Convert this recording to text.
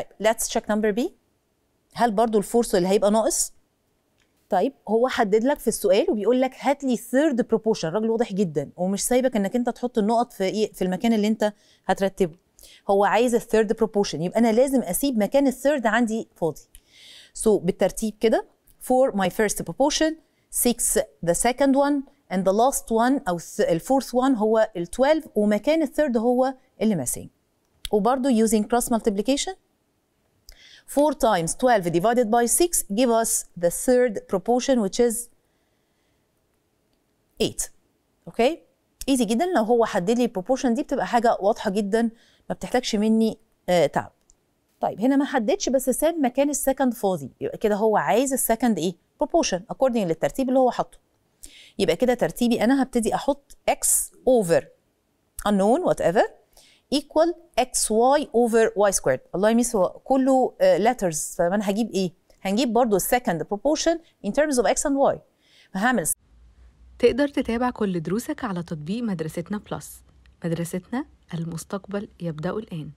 طيب let's check number B هل برضو الفورس اللي هيبقى ناقص؟ طيب هو حدد لك في السؤال وبيقول لك هات لي ثيرد بروبوشن الراجل واضح جدا ومش سايبك انك انت تحط النقط في إيه في المكان اللي انت هترتبه هو عايز الثيرد بروبوشن يبقى انا لازم اسيب مكان الثيرد عندي فاضي سو so, بالترتيب كده for my first proportion 6 the second one and the last one او الفورث one هو ال 12 ومكان الثيرد هو اللي ماسين وبرضه using cross multiplication 4 times 12 divided by 6 give us the third proportion which is 8 اوكي ايزي جدا لو هو حدد لي البروبورشن دي بتبقى حاجه واضحه جدا ما بتحتاجش مني آه تعب طيب هنا ما حددش بس ساب مكان السكند فاضي يبقى كده هو عايز السكند ايه بروبورشن اكوردنج للترتيب اللي هو حاطه يبقى كده ترتيبي انا هبتدي احط x over unknown whatever equal اكس واي اوفر واي سكويرد الله يميس هو كله ليترز آه، uh, فانا هجيب ايه هنجيب برضو السكند بروبورشن ان terms of x and y فهعمل تقدر تتابع كل دروسك على تطبيق مدرستنا بلس مدرستنا المستقبل يبدأ الآن